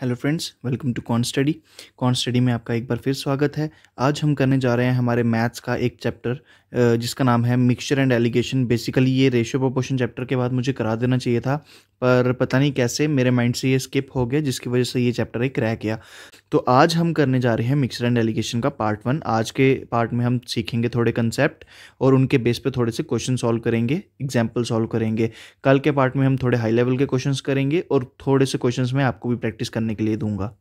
hello friends welcome to कॉन study कॉन study में आपका एक बार फिर स्वागत है आज हम करने जा रहे हैं हमारे मैथ्स का एक चैप्टर जिसका नाम है मिक्सचर एंड एलिगेशन बेसिकली ये रेशियो प्रोपोर्शन चैप्टर के बाद मुझे करा देना चाहिए था पर पता नहीं कैसे मेरे माइंड से ये स्किप हो गया जिसकी वजह से ये चैप्टर एक रह गया तो आज हम करने जा रहे हैं मिक्सचर एंड एलिगेशन का पार्ट वन आज के पार्ट में हम सीखेंगे थोड़े कंसेप्ट और उनके बेस पर थोड़े से क्वेश्चन सॉल्व करेंगे एग्जाम्पल सॉल्व करेंगे कल के पार्ट में हम थोड़े हाई लेवल के क्वेश्चन करेंगे और थोड़े से क्वेश्चन मैं आपको भी प्रैक्टिस करने के लिए दूंगा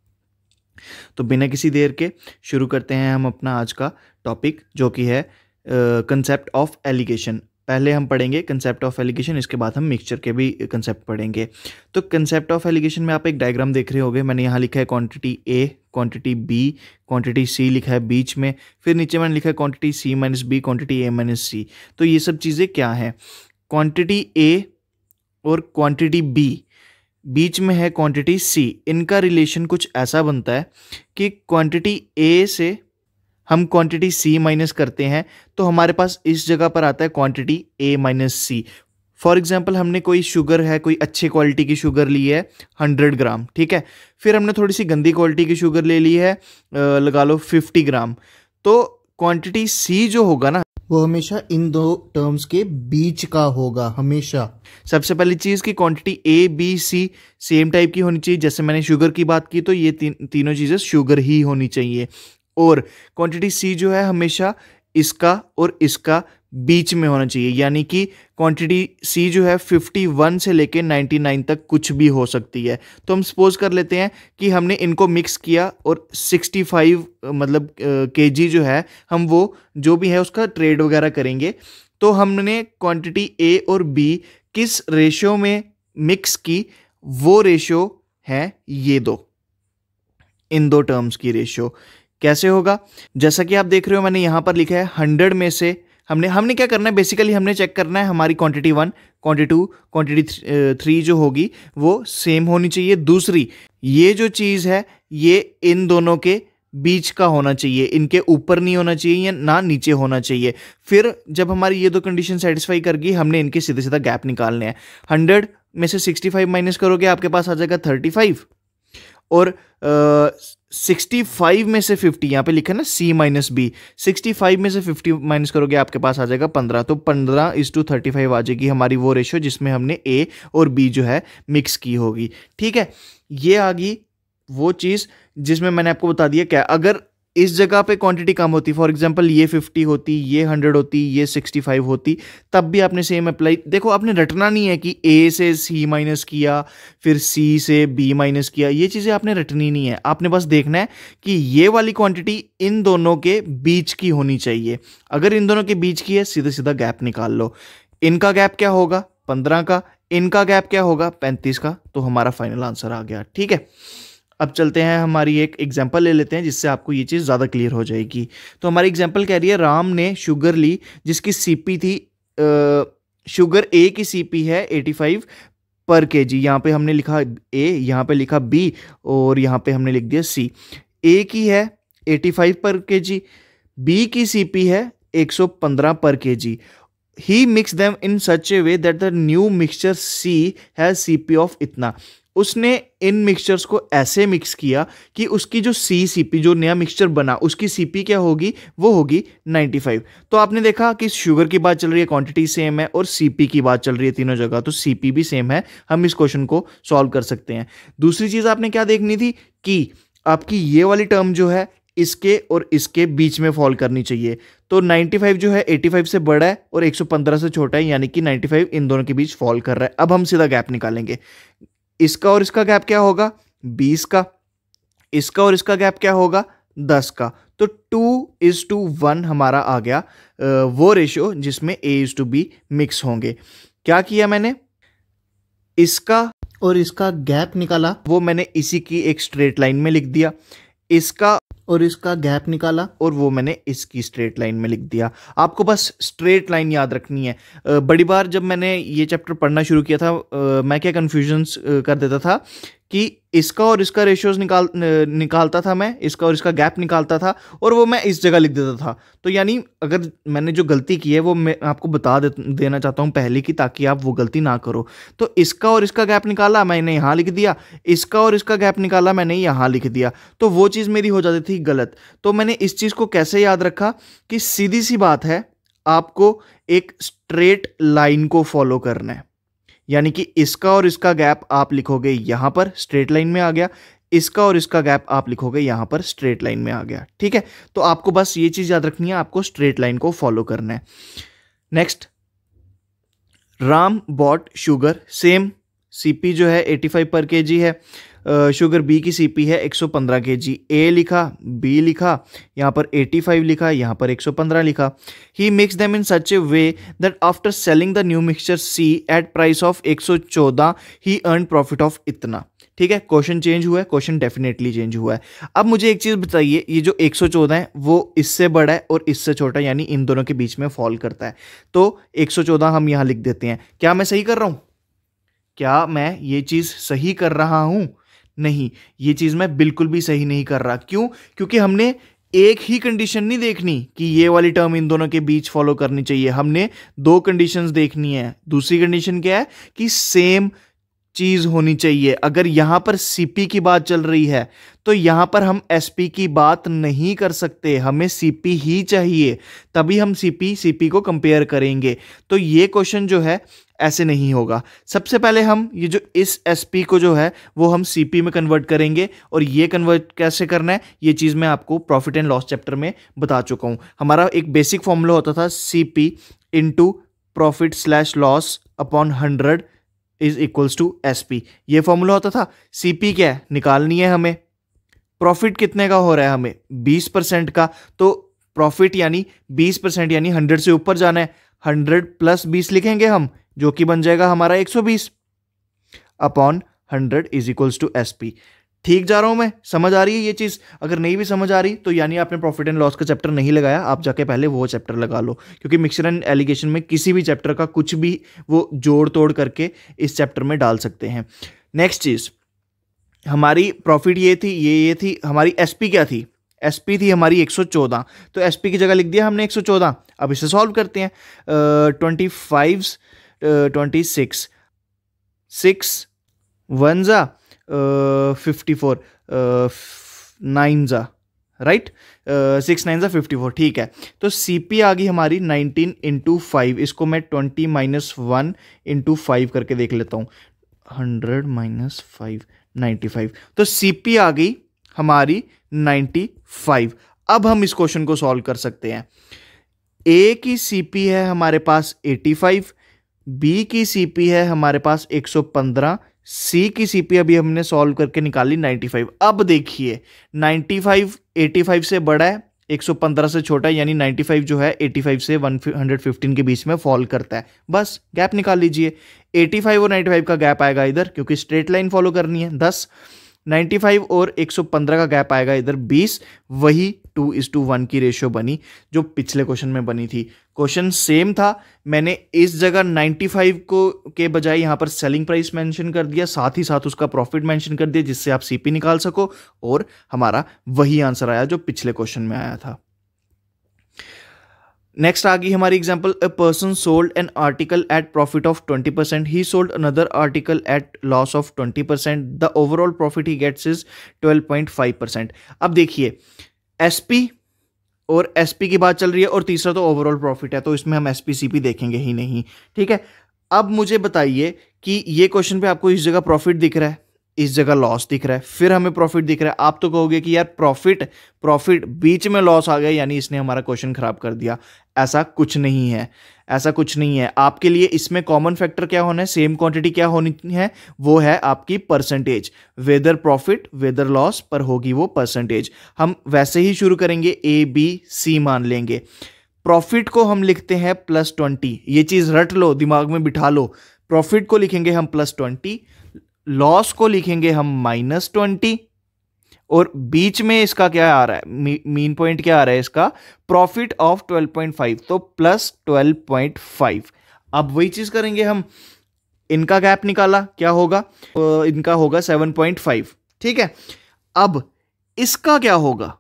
तो बिना किसी देर के शुरू करते हैं हम अपना आज का टॉपिक जो कि है कंसेप्ट ऑफ एलिगेशन पहले हम पढ़ेंगे कंसेप्ट ऑफ एलिगेशन इसके बाद हम मिक्सचर के भी कंसेप्ट पढ़ेंगे तो कंसेप्ट ऑफ एलिगेशन में आप एक डायग्राम देख रहे होंगे मैंने यहाँ लिखा है quantity A quantity B quantity C लिखा है बीच में फिर नीचे मैंने लिखा है quantity C minus B quantity A minus C तो ये सब चीज़ें क्या हैं क्वांटिटी ए और क्वांटिटी बी बीच में है क्वांटिटी सी इनका रिलेशन कुछ ऐसा बनता है कि क्वांटिटी ए से हम क्वांटिटी सी माइनस करते हैं तो हमारे पास इस जगह पर आता है quantity A minus C for example हमने कोई शुगर है कोई अच्छी क्वालिटी की शुगर ली है हंड्रेड ग्राम ठीक है फिर हमने थोड़ी सी गंदी क्वालिटी की शुगर ले ली है लगा लो फिफ्टी ग्राम तो क्वांटिटी सी जो होगा ना वो हमेशा इन दो टर्म्स के बीच का होगा हमेशा सबसे पहली चीज़ की quantity A B C same type की होनी चाहिए जैसे मैंने शुगर की बात की तो ये तीन तीनों चीज़ें शुगर ही होनी चाहिए और क्वांटिटी सी जो है हमेशा इसका और इसका बीच में होना चाहिए यानी कि क्वांटिटी सी जो है 51 से लेके 99 तक कुछ भी हो सकती है तो हम सपोज कर लेते हैं कि हमने इनको मिक्स किया और 65 मतलब के जी जो है हम वो जो भी है उसका ट्रेड वगैरह करेंगे तो हमने क्वांटिटी ए और बी किस रेशियो में मिक्स की वो रेशियो है ये दो इन दो टर्म्स की रेशियो कैसे होगा जैसा कि आप देख रहे हो मैंने यहाँ पर लिखा है हंड्रेड में से हमने हमने क्या करना है बेसिकली हमने चेक करना है हमारी quantity one quantity two quantity three जो होगी वो सेम होनी चाहिए दूसरी ये जो चीज़ है ये इन दोनों के बीच का होना चाहिए इनके ऊपर नहीं होना चाहिए या ना नीचे होना चाहिए फिर जब हमारी ये दो कंडीशन सेटिस्फाई करगी हमने इनके सीधे सीधा गैप निकालने हैं हंड्रेड में से सिक्सटी फाइव माइनस करोगे आपके पास आ जाएगा थर्टी फाइव और सिक्सटी फाइव में से फिफ्टी यहाँ पे लिखा ना C minus B sixty five में से फिफ्टी माइनस करोगे आपके पास आ जाएगा पंद्रह तो पंद्रह इज टू थर्टी फाइव आ जाएगी हमारी वो रेशियो जिसमें हमने ए और बी जो है मिक्स की होगी ठीक है ये आ गई वो चीज़ जिसमें मैंने आपको बता दिया क्या अगर इस जगह पे क्वांटिटी कम होती फॉर एग्जांपल ये 50 होती ये 100 होती ये 65 होती तब भी आपने सेम अप्लाई देखो आपने रटना नहीं है कि ए से सी माइनस किया फिर सी से बी माइनस किया ये चीज़ें आपने रटनी नहीं है आपने बस देखना है कि ये वाली क्वांटिटी इन दोनों के बीच की होनी चाहिए अगर इन दोनों के बीच की है सीधा सीधा गैप निकाल लो इनका गैप क्या होगा पंद्रह का इनका गैप क्या होगा पैंतीस का तो हमारा फाइनल आंसर आ गया ठीक है अब चलते हैं हमारी एक एग्जाम्पल ले लेते हैं जिससे आपको ये चीज़ ज़्यादा क्लियर हो जाएगी तो हमारी एग्जाम्पल कह रही है राम ने शुगर ली जिसकी सीपी थी आ, शुगर ए की सीपी है 85 पर के जी यहाँ पे हमने लिखा ए यहाँ पे लिखा बी और यहाँ पे हमने लिख दिया सी ए की है 85 पर के जी बी की सीपी है 115 पर के जी ही mix them in such a way that the new mixture C has C P of इतना उसने इन मिक्सचर्स को ऐसे मिक्स किया कि उसकी जो सी सीपी जो नया मिक्सचर बना उसकी सीपी क्या होगी वो होगी 95 तो आपने देखा कि शुगर की बात चल रही है क्वांटिटी सेम है और सीपी की बात चल रही है तीनों जगह तो सीपी भी सेम है हम इस क्वेश्चन को सॉल्व कर सकते हैं दूसरी चीज़ आपने क्या देखनी थी कि आपकी ये वाली टर्म जो है इसके और इसके बीच में फॉल करनी चाहिए तो 95 जो है 85 से बड़ा है और 115 से छोटा है यानी कि 95 इन दोनों के बीच फॉल कर रहा है अब हम सीधा गैप निकालेंगे इसका और इसका गैप क्या होगा बीस का इसका और इसका गैप क्या होगा दस का तो टू इज टू वन हमारा आ गया वो रेशियो जिसमें A is to B mix होंगे क्या किया मैंने इसका और इसका गैप निकाला वो मैंने इसी की एक स्ट्रेट लाइन में लिख दिया इसका और इसका गैप निकाला और वो मैंने इसकी स्ट्रेट लाइन में लिख दिया आपको बस स्ट्रेट लाइन याद रखनी है बड़ी बार जब मैंने ये चैप्टर पढ़ना शुरू किया था मैं क्या कन्फ्यूजन्स कर देता था कि इसका और इसका रेशियोज निकाल निकालता था मैं इसका और इसका गैप निकालता था और वो मैं इस जगह लिख देता था तो यानी अगर मैंने जो गलती की है वो मैं आपको बता दे, देना चाहता हूँ पहले की ताकि आप वो गलती ना करो तो इसका और इसका गैप निकाला मैंने यहाँ लिख दिया इसका और इसका गैप निकाला मैंने यहाँ लिख दिया तो वो चीज़ मेरी हो जाती थी गलत तो मैंने इस चीज़ को कैसे याद रखा कि सीधी सी बात है आपको एक स्ट्रेट लाइन को फॉलो करना है यानी कि इसका और इसका गैप आप लिखोगे यहाँ पर स्ट्रेट लाइन में आ गया इसका और इसका गैप आप लिखोगे यहाँ पर स्ट्रेट लाइन में आ गया ठीक है तो आपको बस ये चीज़ याद रखनी है आपको स्ट्रेट लाइन को फॉलो करना है next Ram bought sugar same CP जो है 85 पर केजी है शुगर बी की सीपी है 115 केजी ए लिखा बी लिखा यहाँ पर 85 लिखा यहाँ पर 115 लिखा he mix them in such a way that after selling the new mixture C at price of 114 he earn profit of इतना ठीक है क्वेश्चन चेंज हुआ है क्वेश्चन डेफिनेटली चेंज हुआ है अब मुझे एक चीज़ बताइए ये जो 114 है वो इससे बड़ा है और इससे छोटा यानी इन दोनों के बीच में फॉल करता है तो 114 हम यहाँ लिख देते हैं क्या मैं सही कर रहा हूँ क्या मैं ये चीज़ सही कर रहा हूँ नहीं ये चीज़ मैं बिल्कुल भी सही नहीं कर रहा क्यों क्योंकि हमने एक ही कंडीशन नहीं देखनी कि ये वाली टर्म इन दोनों के बीच फॉलो करनी चाहिए हमने दो कंडीशंस देखनी है दूसरी कंडीशन क्या है कि सेम चीज होनी चाहिए अगर यहां पर सीपी की बात चल रही है तो यहां पर हम एसपी की बात नहीं कर सकते हमें सीपी ही चाहिए तभी हम सीपी सीपी को कंपेयर करेंगे तो ये क्वेश्चन जो है ऐसे नहीं होगा सबसे पहले हम ये जो इस एस को जो है वो हम सी में कन्वर्ट करेंगे और ये कन्वर्ट कैसे करना है ये चीज़ मैं आपको प्रॉफिट एंड लॉस चैप्टर में बता चुका हूँ हमारा एक बेसिक फॉर्मूला होता था C P into profit slash loss upon hundred is equals to S P ये फॉर्मूला होता था सी पी क्या है निकालनी है हमें प्रॉफिट कितने का हो रहा है हमें बीस परसेंट का तो प्रॉफिट यानी बीस परसेंट यानी हंड्रेड से ऊपर जाना है हंड्रेड प्लस बीस लिखेंगे हम जो कि बन जाएगा हमारा 120 upon hundred is equals to S P ठीक जा रहा हूं मैं समझ आ रही है ये चीज़ अगर नहीं भी समझ आ रही तो यानी आपने प्रॉफिट एंड लॉस का चैप्टर नहीं लगाया आप जाके पहले वो चैप्टर लगा लो क्योंकि मिक्सर एंड एलिगेशन में किसी भी चैप्टर का कुछ भी वो जोड़ तोड़ करके इस चैप्टर में डाल सकते हैं नेक्स्ट चीज़ हमारी प्रॉफिट ये थी ये ये थी हमारी एस क्या थी एस थी हमारी एक तो एस की जगह लिख दिया हमने एक अब इसे सॉल्व करते हैं twenty uh, twenty six six one ज़ा फिफ्टी फोर नाइन ज़ा राइट सिक्स नाइन ज़ा फिफ्टी फोर ठीक है तो सी पी आ गई हमारी नाइनटीन इंटू फाइव इसको मैं twenty minus one into five करके देख लेता हूँ hundred minus five ninety five तो सी पी आ गई हमारी नाइन्टी फाइव अब हम इस क्वेश्चन को सॉल्व कर सकते हैं ए की सी पी है हमारे पास एटी फाइव बी की सीपी है हमारे पास 115 सी की सीपी अभी हमने सॉल्व करके निकाली 95 अब देखिए 95 85 से बड़ा है 115 से छोटा यानी 95 जो है 85 से 115 के बीच में फॉल करता है बस गैप निकाल लीजिए 85 और 95 का गैप आएगा इधर क्योंकि स्ट्रेट लाइन फॉलो करनी है 10 95 और 115 का गैप आएगा इधर 20 वही टू इज टू वन की रेशियो बनी जो पिछले क्वेश्चन में बनी थी क्वेश्चन सेम था मैंने इस जगह 95 को के बजाय यहाँ पर सेलिंग प्राइस मेंशन कर दिया साथ ही साथ उसका प्रॉफिट मेंशन कर दिया जिससे आप सीपी निकाल सको और हमारा वही आंसर आया जो पिछले क्वेश्चन में आया था नेक्स्ट आ गई हमारी example a person sold an article at profit of twenty percent he sold another article at loss of twenty percent the overall profit he gets is twelve point five percent अब देखिए S P और S P की बात चल रही है और तीसरा तो ओवरऑल प्रॉफिट है तो इसमें हम एस पी सी पी देखेंगे ही नहीं ठीक है अब मुझे बताइए कि ये क्वेश्चन पे आपको इस जगह प्रॉफिट दिख रहा है इस जगह लॉस दिख रहा है फिर हमें प्रॉफिट दिख रहा है आप तो कहोगे कि यार प्रॉफिट प्रॉफिट बीच में लॉस आ गया यानी इसने हमारा क्वेश्चन खराब कर दिया ऐसा कुछ नहीं है ऐसा कुछ नहीं है आपके लिए इसमें कॉमन फैक्टर क्या होना है सेम क्वांटिटी क्या होनी है वो है आपकी percentage whether profit whether loss पर होगी वो परसेंटेज हम वैसे ही शुरू करेंगे ए बी सी मान लेंगे प्रॉफिट को हम लिखते हैं प्लस ट्वेंटी ये चीज़ रट लो दिमाग में बिठा लो प्रॉफिट को लिखेंगे हम प्लस ट्वेंटी लॉस को लिखेंगे हम माइनस ट्वेंटी और बीच में इसका क्या आ रहा है मीन पॉइंट क्या आ रहा है इसका प्रॉफिट ऑफ 12.5 तो प्लस 12.5 अब वही चीज करेंगे हम इनका गैप निकाला क्या होगा तो इनका होगा 7.5 ठीक है अब इसका क्या होगा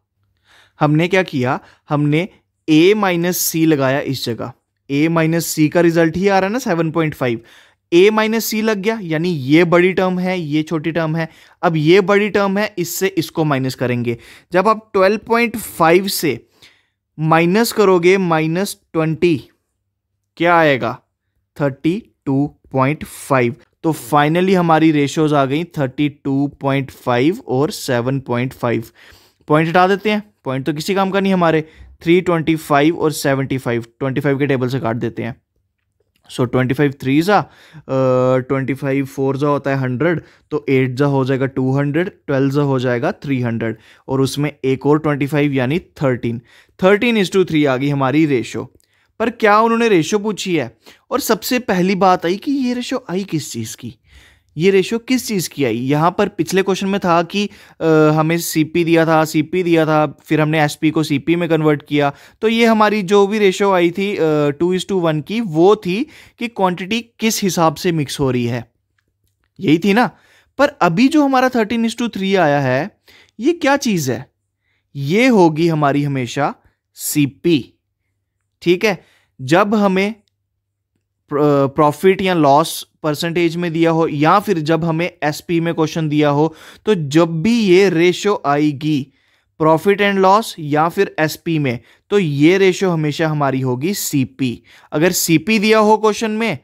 हमने क्या किया हमने ए माइनस सी लगाया इस जगह ए माइनस सी का रिजल्ट ही आ रहा है ना 7.5 ए माइनस सी लग गया यानी ये बड़ी टर्म है ये छोटी टर्म है अब ये बड़ी टर्म है इससे इसको माइनस करेंगे जब आप 12.5 से माइनस करोगे माइनस ट्वेंटी क्या आएगा 32.5 तो फाइनली हमारी रेशियोज आ गई 32.5 और 7.5 पॉइंट हटा देते हैं पॉइंट तो किसी काम का नहीं हमारे 325 और 75 25 के टेबल से काट देते हैं सो ट्वेंटी फाइव थ्री ज़ा ट्वेंटी फाइव फोर ज़ा होता है हंड्रेड तो एट ज़ा हो जाएगा टू हंड्रेड ट्वेल्व ज़ा हो जाएगा थ्री हंड्रेड और उसमें एक और ट्वेंटी फाइव यानी thirteen thirteen is to three आ गई हमारी रेशो पर क्या उन्होंने रेशो पूछी है और सबसे पहली बात आई कि ये रेशो आई किस चीज़ की ये रेशियो किस चीज़ की आई यहाँ पर पिछले क्वेश्चन में था कि आ, हमें सीपी दिया था सीपी दिया था फिर हमने एसपी को सीपी में कन्वर्ट किया तो ये हमारी जो भी रेशियो आई थी टू इज़ टू वन की वो थी कि क्वांटिटी किस हिसाब से मिक्स हो रही है यही थी ना पर अभी जो हमारा थर्टीन इज टू थ्री आया है ये क्या चीज़ है ये होगी हमारी हमेशा सीपी ठीक है जब हमें प्रॉफिट या लॉस परसेंटेज में दिया हो या फिर जब हमें एसपी में क्वेश्चन दिया हो तो जब भी ये रेशो आएगी प्रॉफिट एंड लॉस या फिर एसपी में तो ये रेशो हमेशा हमारी होगी सीपी अगर सीपी दिया हो क्वेश्चन में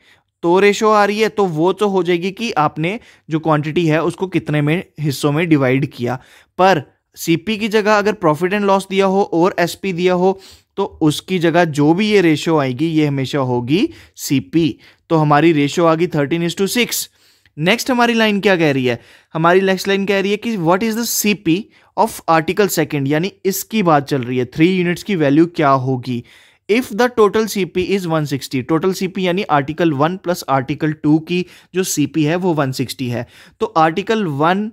तो रेशो आ रही है तो वो तो हो जाएगी कि आपने जो क्वांटिटी है उसको कितने में हिस्सों में डिवाइड किया पर सीपी की जगह अगर प्रॉफिट एंड लॉस दिया हो और एसपी दिया हो तो उसकी जगह जो भी ये रेशो आएगी ये हमेशा होगी सीपी तो हमारी रेशो आ गई thirteen is to six next हमारी लाइन क्या कह रही है हमारी नेक्स्ट लाइन कह रही है कि what is the C P of article second यानी इसकी बात चल रही है थ्री यूनिट्स की वैल्यू क्या होगी if the total C P is 160 total C P यानी article one plus article two की जो सी पी है वो 160 है तो article one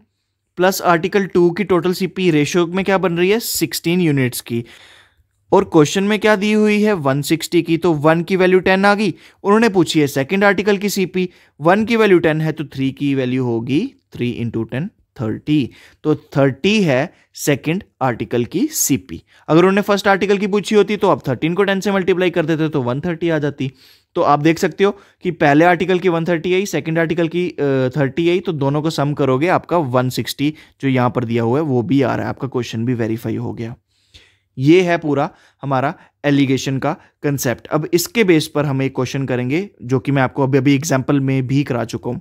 plus article two की टोटल सी पी रेशियो में क्या बन रही है 16 यूनिट्स की और क्वेश्चन में क्या दी हुई है 160 की तो 1 की वैल्यू 10 आ गई उन्होंने पूछी है सेकेंड आर्टिकल की सीपी 1 की वैल्यू 10 है तो 3 की वैल्यू होगी 3 इंटू टेन थर्टी तो थर्टी है सेकंड आर्टिकल की सीपी अगर उन्होंने फर्स्ट आर्टिकल की पूछी होती तो आप थर्टीन को टेन से मल्टीप्लाई कर देते तो वन थर्टी आ जाती तो आप देख सकते हो कि पहले आर्टिकल की वन थर्टी आई सेकेंड आर्टिकल की थर्टी आई तो दोनों को सम करोगे आपका वन सिक्सटी जो यहां पर दिया हुआ है वो भी आ रहा है आपका क्वेश्चन भी वेरीफाई हो गया ये है पूरा हमारा एलिगेशन का कंसेप्ट अब इसके बेस पर हम एक क्वेश्चन करेंगे जो कि मैं आपको अभी अभी एग्जाम्पल में भी करा चुका हूँ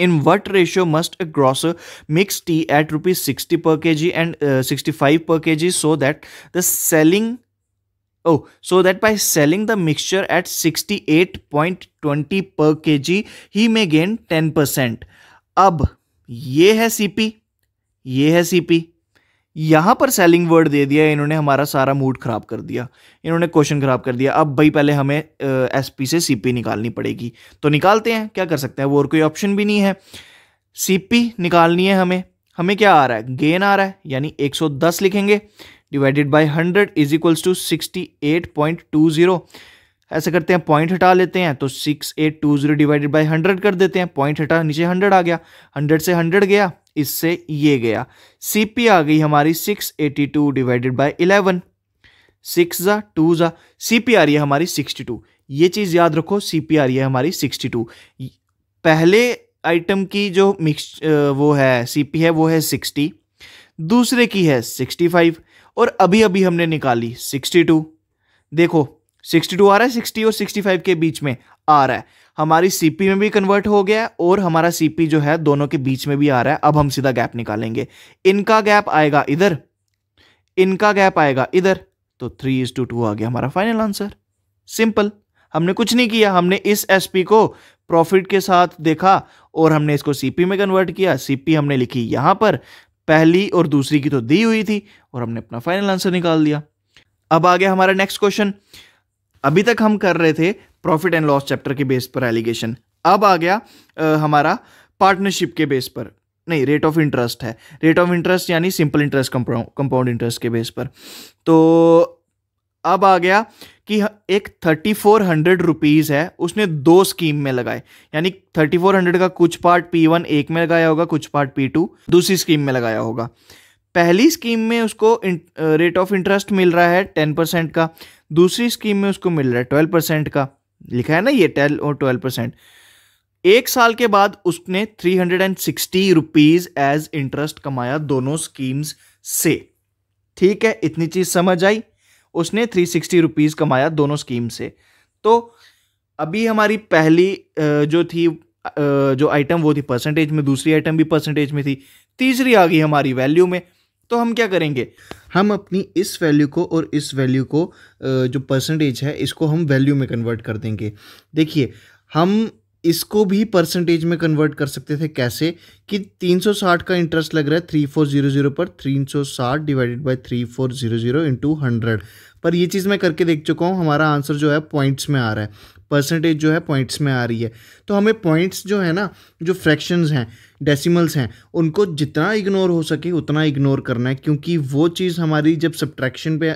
in what ratio must a grocer mix tea at rupees sixty per K G and sixty five per K G so that the selling ओ so that by selling the mixture at sixty eight point twenty per K G ही में gain ten percent अब ये है C P ये है C P यहाँ पर selling word दे दिया इन्होंने हमारा सारा मूड ख़राब कर दिया इन्होंने क्वेश्चन ख़राब कर दिया अब भाई पहले हमें एस पी से सी पी निकालनी पड़ेगी तो निकालते हैं क्या कर सकते हैं वो और कोई ऑप्शन भी नहीं है सी पी निकालनी है हमें हमें क्या आ रहा है गेन आ रहा है यानी 110 लिखेंगे divided by 100 is equals to 68.20 ऐसे करते हैं पॉइंट हटा लेते हैं तो 6820 डिवाइडेड बाय 100 कर देते हैं पॉइंट हटा नीचे 100 आ गया 100 से 100 गया इससे ये गया सी पी आ गई हमारी six eighty two divided by eleven six ज़ा टू ज़ा सी पी आ रही है हमारी सिक्सटी टू ये चीज़ याद रखो सी पी आ रही है हमारी सिक्सटी टू पहले आइटम की जो मिक्स वो है सी पी है वो है सिक्सटी दूसरे की है सिक्सटी फाइव और अभी अभी हमने निकाली सिक्सटी टू देखो 62 आ रहा है 60 और 65 के बीच में आ रहा है हमारी सीपी में भी कन्वर्ट हो गया है और हमारा सीपी जो है दोनों के बीच में भी आ रहा है अब हम सीधा गैप निकालेंगे इनका गैप आएगा इधर इनका गैप आएगा इधर तो थ्री इज टू टू आ गया हमारा फाइनल आंसर सिंपल हमने कुछ नहीं किया हमने इस एसपी को प्रॉफिट के साथ देखा और हमने इसको सीपी में कन्वर्ट किया सीपी हमने लिखी यहां पर पहली और दूसरी की तो दी हुई थी और हमने अपना फाइनल आंसर निकाल दिया अब आ गया हमारा नेक्स्ट क्वेश्चन अभी तक हम कर रहे थे प्रॉफिट एंड लॉस चैप्टर के बेस पर एलिगेशन अब आ गया आ, हमारा पार्टनरशिप के बेस पर नहीं रेट ऑफ इंटरेस्ट है रेट ऑफ इंटरेस्ट यानी सिंपल इंटरेस्ट कंपाउंड इंटरेस्ट के बेस पर तो अब आ गया कि एक थर्टी फोर हंड्रेड रुपीज़ है उसने दो स्कीम में लगाए यानी थर्टी फोर हंड्रेड का कुछ पार्ट पी वन एक में लगाया होगा कुछ पार्ट पी टू दूसरी स्कीम में लगाया होगा पहली स्कीम में उसको रेट ऑफ इंटरेस्ट मिल रहा है टेन परसेंट का दूसरी स्कीम में उसको मिल रहा है ट्वेल्व परसेंट का लिखा है ना ये टेल और ट्वेल्व परसेंट एक साल के बाद उसने three hundred and sixty rupees as interest कमाया दोनों स्कीम्स से ठीक है इतनी चीज समझ आई उसने थ्री सिक्सटी रुपीज कमाया दोनों स्कीम से तो अभी हमारी पहली जो थी जो आइटम वो थी परसेंटेज में दूसरी आइटम भी परसेंटेज में थी तीसरी आ गई हमारी वैल्यू में तो हम क्या करेंगे हम अपनी इस वैल्यू को और इस वैल्यू को जो परसेंटेज है इसको हम वैल्यू में कन्वर्ट कर देंगे देखिए हम इसको भी परसेंटेज में कन्वर्ट कर सकते थे कैसे कि 360 का इंटरेस्ट लग रहा है 3400 पर 360 divided by 3400 four zero zero into hundred पर ये चीज़ मैं करके देख चुका हूँ हमारा आंसर जो है पॉइंट्स में आ रहा है परसेंटेज जो है पॉइंट्स में आ रही है तो हमें पॉइंट्स जो है ना जो फ्रैक्शंस हैं डेसिमल्स हैं उनको जितना इग्नोर हो सके उतना इग्नोर करना है क्योंकि वो चीज़ हमारी जब सब्ट्रैक्शन पे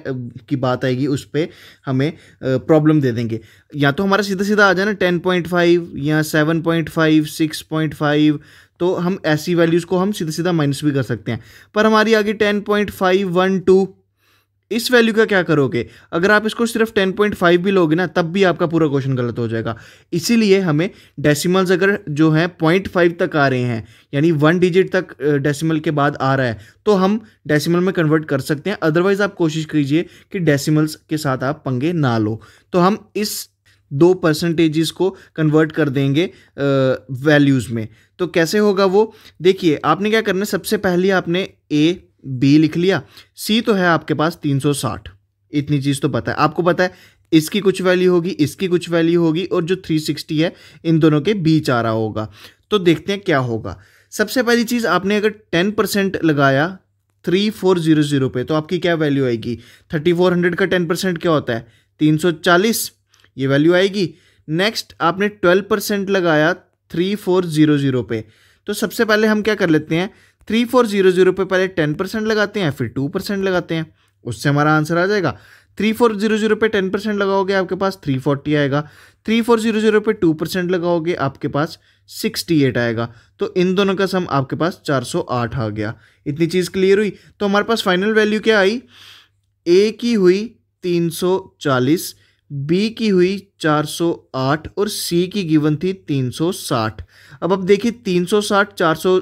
की बात आएगी उस पर हमें प्रॉब्लम दे देंगे या तो हमारा सीधा सीधा आ जाए ना टेन पॉइंट फाइव या seven point five six point five तो हम ऐसी वैल्यूज़ को हम सीधा सीधा माइनस भी कर सकते हैं पर हमारी आगे ten point five one two इस वैल्यू का क्या करोगे अगर आप इसको सिर्फ 10.5 भी लोगे ना तब भी आपका पूरा क्वेश्चन गलत हो जाएगा इसीलिए हमें डेसिमल्स अगर जो हैं पॉइंट तक आ रहे हैं यानी वन डिजिट तक डेसिमल के बाद आ रहा है तो हम डेसिमल में कन्वर्ट कर सकते हैं अदरवाइज आप कोशिश कीजिए कि डेसिमल्स के साथ आप पंगे ना लो तो हम इस दो परसेंटेजेस को कन्वर्ट कर देंगे वैल्यूज़ में तो कैसे होगा वो देखिए आपने क्या करना है सबसे पहले आपने ए बी लिख लिया सी तो है आपके पास 360 इतनी चीज़ तो पता है आपको पता है इसकी कुछ वैल्यू होगी इसकी कुछ वैल्यू होगी और जो 360 है इन दोनों के बीच आ रहा होगा तो देखते हैं क्या होगा सबसे पहली चीज़ आपने अगर 10 परसेंट लगाया थ्री फोर जीरो जीरो पे तो आपकी क्या वैल्यू आएगी थर्टी फोर हंड्रेड का टेन परसेंट क्या होता है तीन सौ चालीस ये वैल्यू आएगी नेक्स्ट आपने ट्वेल्व परसेंट लगाया थ्री फोर जीरो जीरो पे तो सबसे पहले हम क्या कर लेते हैं थ्री फोर जीरो जीरो पर पहले टेन परसेंट लगाते हैं फिर टू परसेंट लगाते हैं उससे हमारा आंसर आ जाएगा थ्री फोर जीरो जीरो पर टेन परसेंट लगाओगे आपके पास थ्री फोर्टी आएगा थ्री फोर जीरो जीरो पर टू परसेंट लगाओगे आपके पास सिक्सटी एट आएगा तो इन दोनों का सम आपके पास चार सौ आठ आ गया इतनी चीज़ क्लियर हुई तो हमारे पास फाइनल वैल्यू क्या आई ए की हुई तीन सौ चालीस बी की हुई 408 और सी की गिवन थी 360 अब अब देखिए 360 400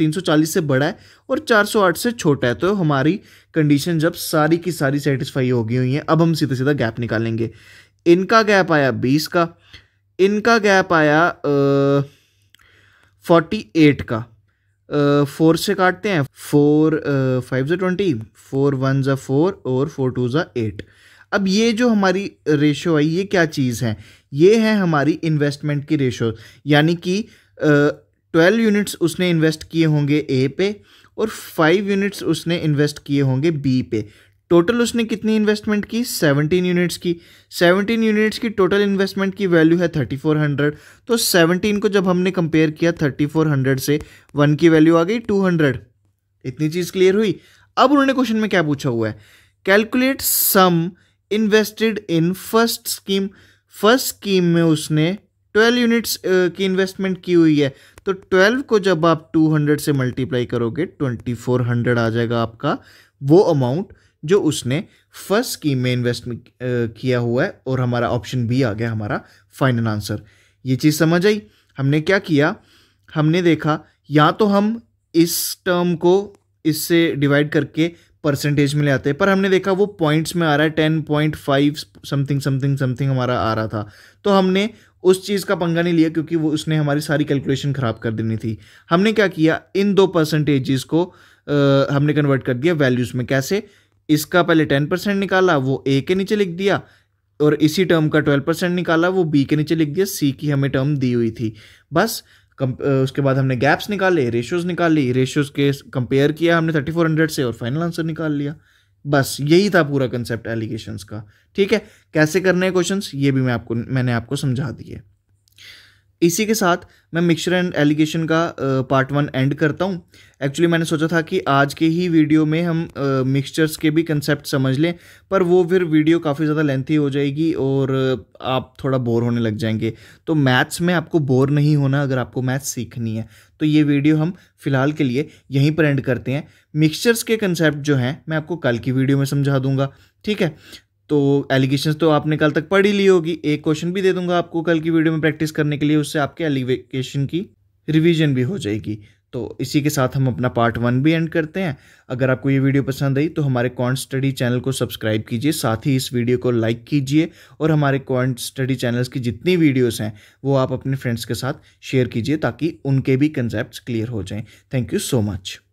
340 से बड़ा है और 408 से छोटा है तो हमारी कंडीशन जब सारी की सारी सेटिस्फाई हो गई हुई है अब हम सीधे सीधा गैप निकालेंगे इनका गैप आया 20 का इनका गैप आया फोर्टी एट का फोर से काटते हैं फोर फाइव ज़ा ट्वेंटी फोर वन ज़ा फोर और फोर टू ज़ा एट अब ये जो हमारी रेशो है ये क्या चीज़ है ये है हमारी इन्वेस्टमेंट की रेशो यानी कि ट्वेल्व यूनिट्स उसने इन्वेस्ट किए होंगे ए पे और फाइव यूनिट्स उसने इन्वेस्ट किए होंगे बी पे टोटल उसने कितनी इन्वेस्टमेंट की सेवनटीन यूनिट्स की सेवनटीन यूनिट्स की टोटल इन्वेस्टमेंट की वैल्यू है थर्टी फोर हंड्रेड तो सेवनटीन को जब हमने कंपेयर किया थर्टी फोर हंड्रेड से वन की वैल्यू आ गई टू हंड्रेड इतनी चीज़ क्लियर हुई अब उन्होंने क्वेश्चन में क्या पूछा हुआ है calculate sum invested in first scheme first scheme में उसने ट्वेल्व यूनिट्स की इन्वेस्टमेंट की हुई है तो ट्वेल्व को जब आप टू हंड्रेड से मल्टीप्लाई करोगे ट्वेंटी फोर हंड्रेड आ जाएगा आपका वो अमाउंट जो उसने फर्स्ट स्कीम में इन्वेस्ट किया हुआ है और हमारा ऑप्शन बी आ गया हमारा फाइनल आंसर ये चीज़ समझ आई हमने क्या किया हमने देखा या तो हम इस टर्म को इससे डिवाइड करके परसेंटेज में ले आते हैं पर हमने देखा वो पॉइंट्स में आ रहा है ten point five something something something हमारा आ रहा था तो हमने उस चीज़ का पंगा नहीं लिया क्योंकि वो उसने हमारी सारी कैलकुलेशन ख़राब कर देनी थी हमने क्या किया इन दो परसेंटेजेस को आ, हमने कन्वर्ट कर दिया वैल्यूज़ में कैसे इसका पहले टेन परसेंट निकाला वो ए के नीचे लिख दिया और इसी टर्म का ट्वेल्व परसेंट निकाला वो बी के नीचे लिख दिया सी की हमें टर्म दी हुई थी बस उसके बाद हमने गैप्स निकाले रेशियोज़ निकाली रेशियोज़ के कंपेयर किया हमने थर्टी फोर हंड्रेड से और फाइनल आंसर निकाल लिया बस यही था पूरा कंसेप्ट एलिगेशंस का ठीक है कैसे करने हैं क्वेश्चंस ये भी मैं आपको मैंने आपको समझा दिए इसी के साथ मैं मिक्सचर एंड एलिगेशन का पार्ट वन एंड करता हूँ एक्चुअली मैंने सोचा था कि आज के ही वीडियो में हम मिक्सचर्स के भी कंसेप्ट समझ लें पर वो फिर वीडियो काफ़ी ज़्यादा लेंथी हो जाएगी और आप थोड़ा बोर होने लग जाएंगे तो मैथ्स में आपको बोर नहीं होना अगर आपको मैथ्स सीखनी है तो ये वीडियो हम फिलहाल के लिए यहीं पर एंड करते हैं मिक्सचर्स के कंसेप्ट जो हैं मैं आपको कल की वीडियो में समझा दूंगा ठीक है तो एलिगेशन तो आपने कल तक पढ़ ही ली होगी एक क्वेश्चन भी दे दूंगा आपको कल की वीडियो में प्रैक्टिस करने के लिए उससे आपके एलिगेशन की रिवीजन भी हो जाएगी तो इसी के साथ हम अपना पार्ट वन भी एंड करते हैं अगर आपको ये वीडियो पसंद आई तो हमारे क्वांट स्टडी चैनल को सब्सक्राइब कीजिए साथ ही इस वीडियो को लाइक कीजिए और हमारे क्वांट स्टडी चैनल्स की जितनी वीडियोस हैं वो आप अपने फ्रेंड्स के साथ शेयर कीजिए ताकि उनके भी कंसेप्ट क्लियर हो जाएँ थैंक यू सो मच